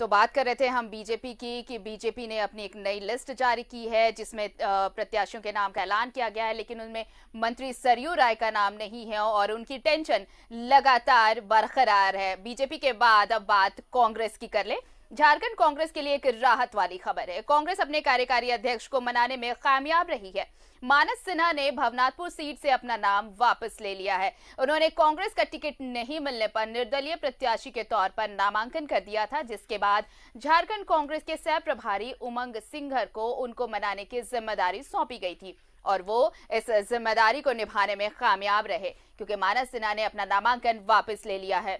तो बात कर रहे थे हम बीजेपी की कि बीजेपी ने अपनी एक नई लिस्ट जारी की है जिसमें प्रत्याशियों के नाम का ऐलान किया गया है लेकिन उनमें मंत्री सरयू राय का नाम नहीं है और उनकी टेंशन लगातार बरकरार है बीजेपी के बाद अब बात कांग्रेस की कर ले झारखंड कांग्रेस के लिए एक राहत वाली खबर है कांग्रेस अपने कार्यकारी अध्यक्ष को मनाने में कामयाब रही है मानस सिन्हा ने भवनाथपुर सीट से अपना नाम वापस ले लिया है उन्होंने कांग्रेस का टिकट नहीं मिलने पर निर्दलीय प्रत्याशी के तौर पर नामांकन कर दिया था जिसके बाद झारखंड कांग्रेस के सह प्रभारी उमंग सिंघर को उनको मनाने की जिम्मेदारी सौंपी गई थी और वो इस जिम्मेदारी को निभाने में कामयाब रहे क्योंकि मानस सिन्हा ने अपना नामांकन वापस ले लिया है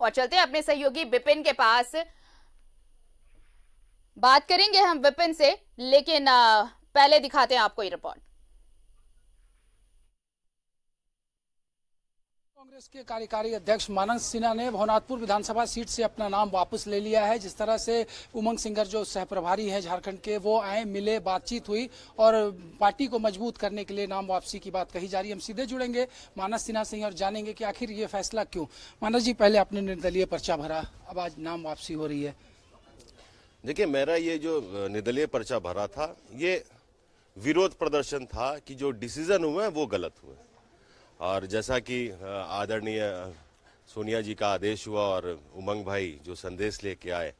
और चलते हैं अपने सहयोगी विपिन के पास बात करेंगे हम विपिन से लेकिन पहले दिखाते हैं आपको ये रिपोर्ट कांग्रेस के कार्यकारी अध्यक्ष मानंद सिन्हा ने भवनाथपुर विधानसभा सीट से अपना नाम वापस ले लिया है जिस तरह से उमंग सिंगर जो सह प्रभारी हैं झारखंड के वो आए मिले बातचीत हुई और पार्टी को मजबूत करने के लिए नाम वापसी की बात कही जा रही है हम सीधे जुड़ेंगे मानस सिन्हा से और जानेंगे कि आखिर ये फैसला क्यों मानस जी पहले आपने निर्दलीय पर्चा भरा अब आज नाम वापसी हो रही है देखिये मेरा ये जो निर्दलीय पर्चा भरा था ये विरोध प्रदर्शन था कि जो डिसीजन हुए वो गलत हुए और जैसा कि आदरणीय सोनिया जी का आदेश हुआ और उमंग भाई जो संदेश लेके आए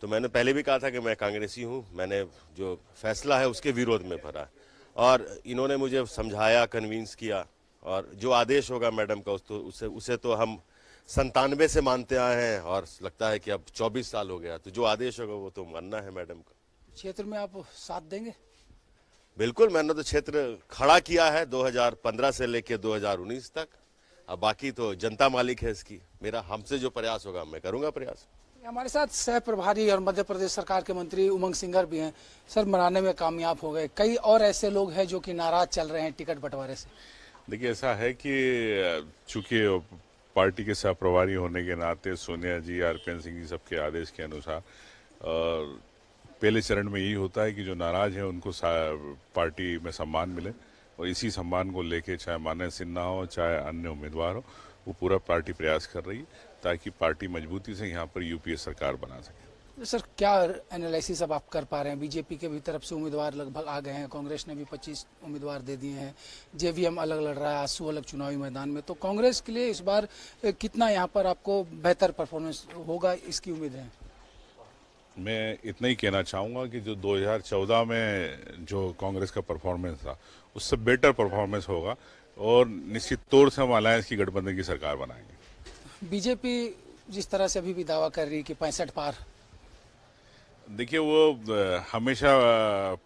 तो मैंने पहले भी कहा था कि मैं कांग्रेसी हूँ मैंने जो फैसला है उसके विरोध में भरा और इन्होंने मुझे समझाया कन्विंस किया और जो आदेश होगा मैडम का उस तो उसे उसे तो हम संतानवे से मानते आए हैं और लगता है कि अब 24 साल हो गया तो जो आदेश होगा वो तो मानना है मैडम का क्षेत्र में आप साथ देंगे बिल्कुल मैंने तो क्षेत्र खड़ा किया है 2015 से लेकर 2019 तक अब बाकी तो जनता मालिक है इसकी मेरा हमसे जो प्रयास होगा मैं करूंगा प्रयास हमारे साथ सह प्रभारी और मध्य प्रदेश सरकार के मंत्री उमंग सिंगर भी हैं सर मनाने में कामयाब हो गए कई और ऐसे लोग हैं जो कि नाराज चल रहे हैं टिकट बंटवारे से देखिए ऐसा है कि चूंकि पार्टी के सह प्रभारी होने के नाते सोनिया जी आरपीएन सिंह जी सबके आदेश के अनुसार पहले चरण में यही होता है कि जो नाराज हैं उनको पार्टी में सम्मान मिले और इसी सम्मान को लेके चाहे मान्य सिन्हा हो चाहे अन्य उम्मीदवार हो वो पूरा पार्टी प्रयास कर रही है ताकि पार्टी मजबूती से यहाँ पर यूपीए सरकार बना सके सर क्या एनालिसिस अब आप कर पा रहे हैं बीजेपी के भी तरफ से उम्मीदवार लगभग आ गए हैं कांग्रेस ने भी 25 उम्मीदवार दे दिए हैं जेवीएम अलग लड़ रहा है आसू अलग चुनावी मैदान में तो कांग्रेस के लिए इस बार कितना यहाँ पर आपको बेहतर परफॉर्मेंस होगा इसकी उम्मीद है मैं इतना ही कहना चाहूँगा कि जो 2014 में जो कांग्रेस का परफॉर्मेंस था उससे बेटर परफॉर्मेंस होगा और निश्चित तौर से हम अलायंस की गठबंधन की सरकार बनाएंगे बीजेपी जिस तरह से अभी भी दावा कर रही है कि पैंसठ पार देखिए वो हमेशा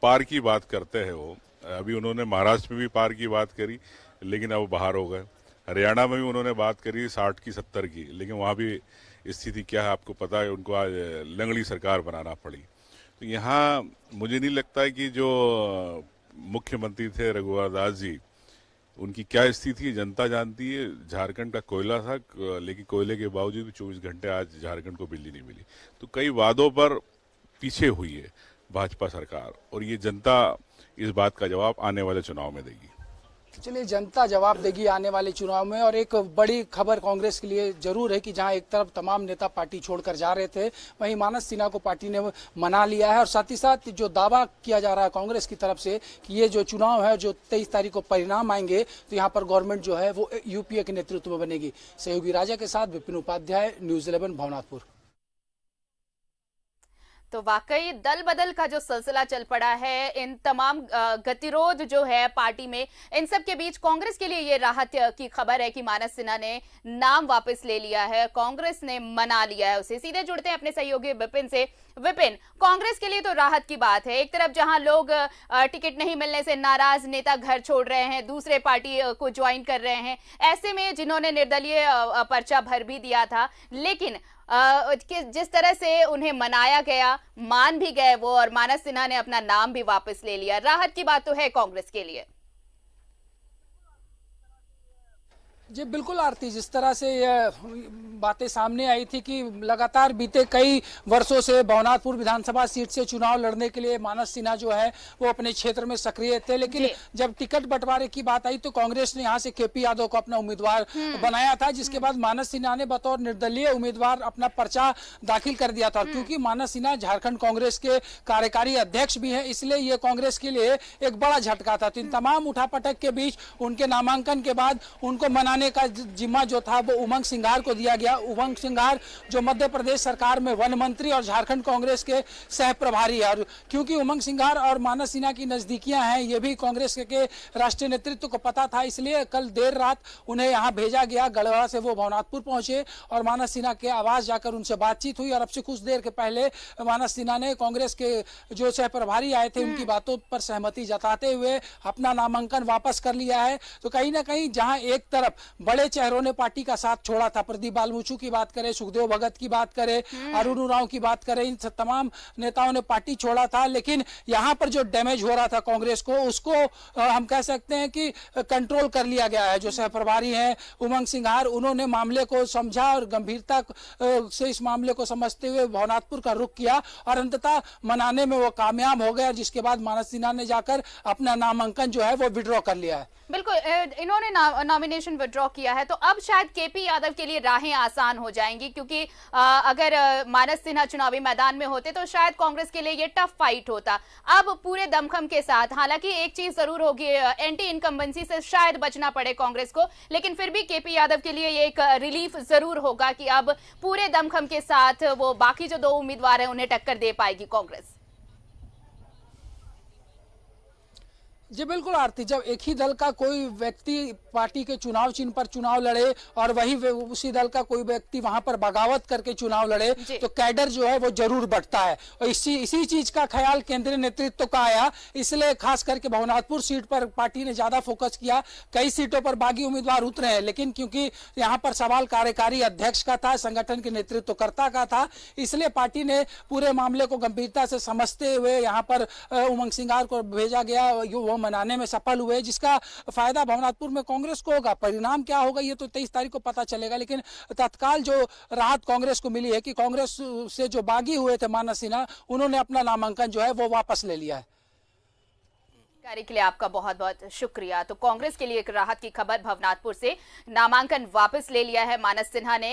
पार की बात करते हैं वो अभी उन्होंने महाराष्ट्र में भी पार की बात करी लेकिन अब बाहर हो गए हरियाणा में भी उन्होंने बात करी साठ की सत्तर की लेकिन वहाँ भी स्थिति क्या है आपको पता है उनको आज लंगड़ी सरकार बनाना पड़ी तो यहाँ मुझे नहीं लगता है कि जो मुख्यमंत्री थे रघुवर दास जी उनकी क्या स्थिति है जनता जानती है झारखंड का कोयला था लेकिन कोयले के बावजूद भी चौबीस घंटे आज झारखंड को बिजली नहीं मिली तो कई वादों पर पीछे हुई है भाजपा सरकार और ये जनता इस बात का जवाब आने वाले चुनाव में देगी चलिए जनता जवाब देगी आने वाले चुनाव में और एक बड़ी खबर कांग्रेस के लिए जरूर है कि जहां एक तरफ तमाम नेता पार्टी छोड़कर जा रहे थे वहीं मानस सिन्हा को पार्टी ने मना लिया है और साथ ही साथ जो दावा किया जा रहा है कांग्रेस की तरफ से कि ये जो चुनाव है जो तेईस तारीख को परिणाम आएंगे तो यहाँ पर गवर्नमेंट जो है वो यूपीए के नेतृत्व में बनेगी सहयोगी राजा के साथ विपिन उपाध्याय न्यूज इलेवन भवनाथपुर तो वाकई दल बदल का जो सिलसिला चल पड़ा है इन तमाम गतिरोध जो है पार्टी में इन सब के बीच कांग्रेस के लिए ये राहत की खबर है कि मानस सिन्हा ने नाम वापस ले लिया है कांग्रेस ने मना लिया है उसे सीधे जुड़ते हैं अपने सहयोगी विपिन से विपिन कांग्रेस के लिए तो राहत की बात है एक तरफ जहां लोग टिकट नहीं मिलने से नाराज नेता घर छोड़ रहे हैं दूसरे पार्टी को ज्वाइन कर रहे हैं ऐसे में जिन्होंने निर्दलीय पर्चा भर भी दिया था लेकिन कि जिस तरह से उन्हें मनाया गया मान भी गए वो और मानस सिन्हा ने अपना नाम भी वापस ले लिया राहत की बात तो है कांग्रेस के लिए जी बिल्कुल आरती जिस तरह से यह बातें सामने आई थी कि लगातार बीते कई वर्षों से भवनाथपुर विधानसभा सीट से चुनाव लड़ने के लिए मानस सिन्हा जो है वो अपने क्षेत्र में सक्रिय थे लेकिन जब टिकट बंटवारे की बात आई तो कांग्रेस ने यहाँ से केपी यादव को अपना उम्मीदवार हम्म। बनाया था हम्म। जिसके बाद मानस सिन्हा ने बतौर निर्दलीय उम्मीदवार अपना पर्चा दाखिल कर दिया था हम्म। क्योंकि मानस सिन्हा झारखंड कांग्रेस के कार्यकारी अध्यक्ष भी है इसलिए ये कांग्रेस के लिए एक बड़ा झटका था तो इन तमाम उठापटक के बीच उनके नामांकन के बाद उनको मना बनाने का जिम्मा जो था वो उमंग सिंगार को दिया गया उमंग सिंगार जो मध्य प्रदेश सरकार में वन मंत्री और झारखंड कांग्रेस के सह प्रभारी है और क्योंकि उमंग सिंगार और मानस सिन्हा की नज़दीकियां हैं ये भी कांग्रेस के राष्ट्रीय नेतृत्व को पता था इसलिए कल देर रात उन्हें यहाँ भेजा गया गढ़वा से वो भवनाथपुर पहुंचे और मानस सिन्हा के आवास जाकर उनसे बातचीत हुई और अब से कुछ देर के पहले मानस सिन्हा ने कांग्रेस के जो सह प्रभारी आए थे उनकी हम्म। बातों पर सहमति जताते हुए अपना नामांकन वापस कर लिया है तो कहीं ना कहीं जहां एक तरफ बड़े चेहरों ने पार्टी का साथ छोड़ा था प्रदीप बालमुचू की बात करें सुखदेव भगत की बात करें हम्म। अरुण उराव की बात करें इन तमाम नेताओं ने पार्टी छोड़ा था लेकिन यहाँ पर जो डैमेज हो रहा था कांग्रेस को उसको हम कह सकते हैं कि कंट्रोल कर लिया गया है जो सहप्रभारी है उमंग सिंघार उन्होंने मामले को समझा और गंभीरता से इस मामले को समझते हुए भवनाथपुर का रुख किया और अंततः मनाने में वो कामयाब हो गया जिसके बाद मानस सिन्हा ने जाकर अपना नामांकन जो है वो विड्रॉ कर लिया है बिल्कुल इन्होंने ना, नॉमिनेशन विड्रॉ किया है तो अब शायद केपी यादव के लिए राहें आसान हो जाएंगी क्योंकि अगर मानस सिन्हा चुनावी मैदान में होते तो शायद कांग्रेस के लिए ये टफ फाइट होता अब पूरे दमखम के साथ हालांकि एक चीज जरूर होगी एंटी इनकम्बेंसी से शायद बचना पड़े कांग्रेस को लेकिन फिर भी केपी यादव के लिए एक रिलीफ जरूर होगा कि अब पूरे दमखम के साथ वो बाकी जो दो उम्मीदवार हैं उन्हें टक्कर दे पाएगी कांग्रेस जी बिल्कुल आरती जब एक ही दल का कोई व्यक्ति पार्टी के चुनाव चिन्ह पर चुनाव लड़े और वही उसी दल का कोई व्यक्ति वहां पर बगावत करके चुनाव लड़े तो कैडर जो है वो जरूर बढ़ता है और इसी इसी चीज का ख्याल केंद्रीय नेतृत्व तो का आया इसलिए खास करके भवनाथपुर सीट पर पार्टी ने ज्यादा फोकस किया कई सीटों पर बागी उम्मीदवार उतरे हैं लेकिन क्योंकि यहाँ पर सवाल कार्यकारी अध्यक्ष का था संगठन के नेतृत्वकर्ता का था इसलिए पार्टी ने पूरे मामले को गंभीरता से समझते हुए यहाँ पर उमंग सिंगार को भेजा गया को मनाने में सफल हुए जिसका फायदा भवनाथपुर में कांग्रेस को होगा परिणाम क्या होगा ये तो तेईस तारीख को पता चलेगा लेकिन तत्काल जो राहत कांग्रेस को मिली है कि कांग्रेस से जो बागी हुए थे मानस सिन्हा उन्होंने अपना नामांकन जो है वो वापस ले लिया है जानकारी के लिए आपका बहुत बहुत शुक्रिया तो कांग्रेस के लिए एक राहत की खबर भवनाथपुर से नामांकन वापस ले लिया है मानस सिन्हा ने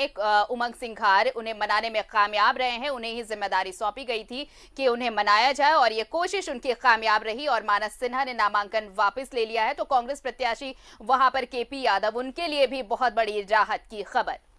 उमंग सिंघार उन्हें मनाने में कामयाब रहे हैं उन्हें ही जिम्मेदारी सौंपी गई थी कि उन्हें मनाया जाए और ये कोशिश उनकी कामयाब रही और मानस सिन्हा ने नामांकन वापिस ले लिया है तो कांग्रेस प्रत्याशी वहां पर के यादव उनके लिए भी बहुत बड़ी राहत की खबर